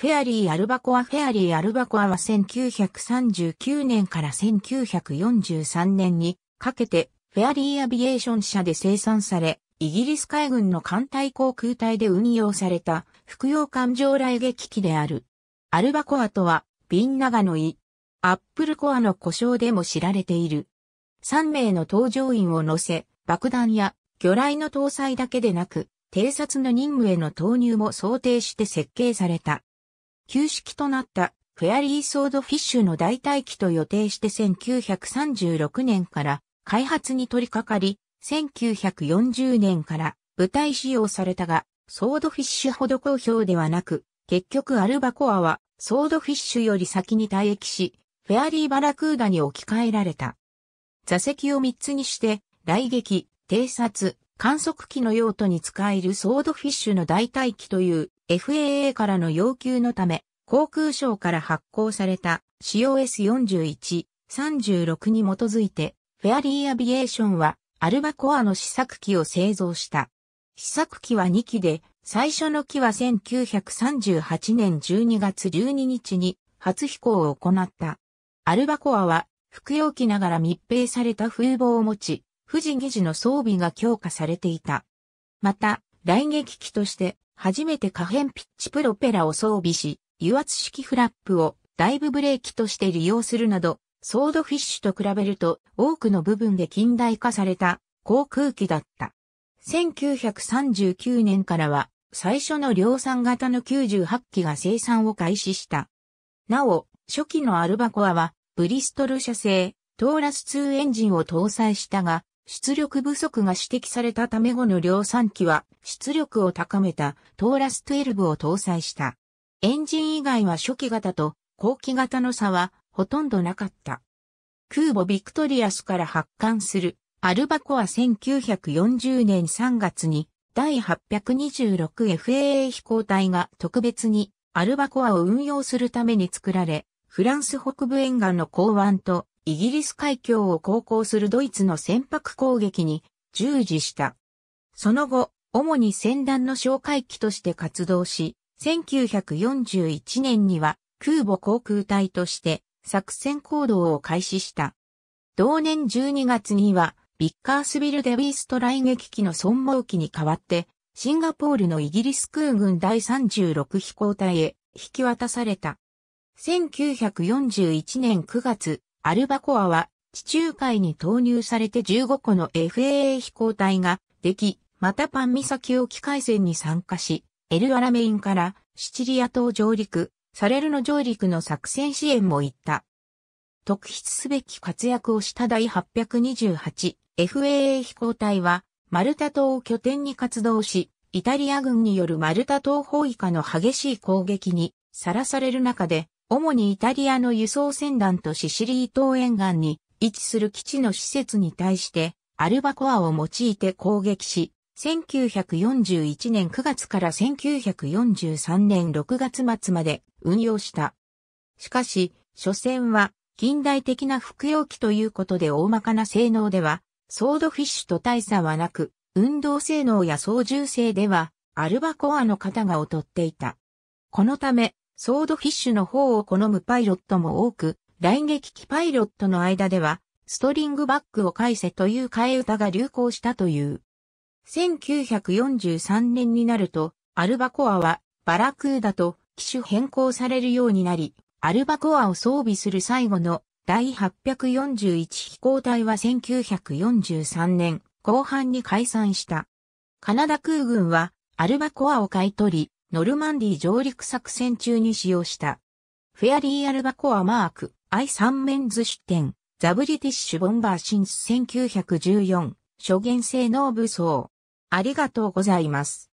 フェアリー・アルバコアフェアリー・アルバコアは1939年から1943年にかけてフェアリー・アビエーション社で生産され、イギリス海軍の艦隊航空隊で運用された服用艦上雷撃機である。アルバコアとは、ビンナガのイ、アップルコアの故障でも知られている。3名の搭乗員を乗せ、爆弾や魚雷の搭載だけでなく、偵察の任務への投入も想定して設計された。旧式となったフェアリーソードフィッシュの代替機と予定して1936年から開発に取り掛かり、1940年から舞台使用されたが、ソードフィッシュほど好評ではなく、結局アルバコアはソードフィッシュより先に退役し、フェアリーバラクーダに置き換えられた。座席を3つにして、雷撃、偵察、観測機の用途に使えるソードフィッシュの代替機という FAA からの要求のため、航空省から発行された COS41、36に基づいて、フェアリーアビエーションはアルバコアの試作機を製造した。試作機は2機で、最初の機は1938年12月12日に初飛行を行った。アルバコアは服用機ながら密閉された風防を持ち、富士議事の装備が強化されていた。また、来撃機として初めて可変ピッチプロペラを装備し、油圧式フラップをダイブブレーキとして利用するなど、ソードフィッシュと比べると多くの部分で近代化された航空機だった。1939年からは最初の量産型の98機が生産を開始した。なお、初期のアルバコアはブリストル社製トーラス2エンジンを搭載したが、出力不足が指摘されたため後の量産機は出力を高めたトーラス12を搭載した。エンジン以外は初期型と後期型の差はほとんどなかった。空母ビクトリアスから発艦するアルバコア1940年3月に第 826FAA 飛行隊が特別にアルバコアを運用するために作られ、フランス北部沿岸の港湾とイギリス海峡を航行するドイツの船舶攻撃に従事した。その後、主に船団の哨戒機として活動し、1941年には空母航空隊として作戦行動を開始した。同年12月には、ビッカースビルデビースト来撃機の損耗機に代わって、シンガポールのイギリス空軍第36飛行隊へ引き渡された。1941年9月、アルバコアは地中海に投入されて15個の FAA 飛行隊ができ、またパン岬沖海戦に参加し、エルアラメインからシチリア島上陸、サレルの上陸の作戦支援も行った。特筆すべき活躍をした第 828FAA 飛行隊は、マルタ島を拠点に活動し、イタリア軍によるマルタ島包囲下の激しい攻撃にさらされる中で、主にイタリアの輸送船団とシシリー島沿岸に位置する基地の施設に対して、アルバコアを用いて攻撃し、1941年9月から1943年6月末まで運用した。しかし、所詮は近代的な服用機ということで大まかな性能では、ソードフィッシュと大差はなく、運動性能や操縦性では、アルバコアの方が劣っていた。このため、ソードフィッシュの方を好むパイロットも多く、来撃機パイロットの間では、ストリングバックを返せという替え歌が流行したという。1943年になると、アルバコアはバラクーダと機種変更されるようになり、アルバコアを装備する最後の第841飛行隊は1943年後半に解散した。カナダ空軍はアルバコアを買い取り、ノルマンディ上陸作戦中に使用した。フェアリー・アルバコア・マーク、サンメンズ出展、ザ・ブリティッシュ・ボンバー・シンス1914、初限性能武装。ありがとうございます。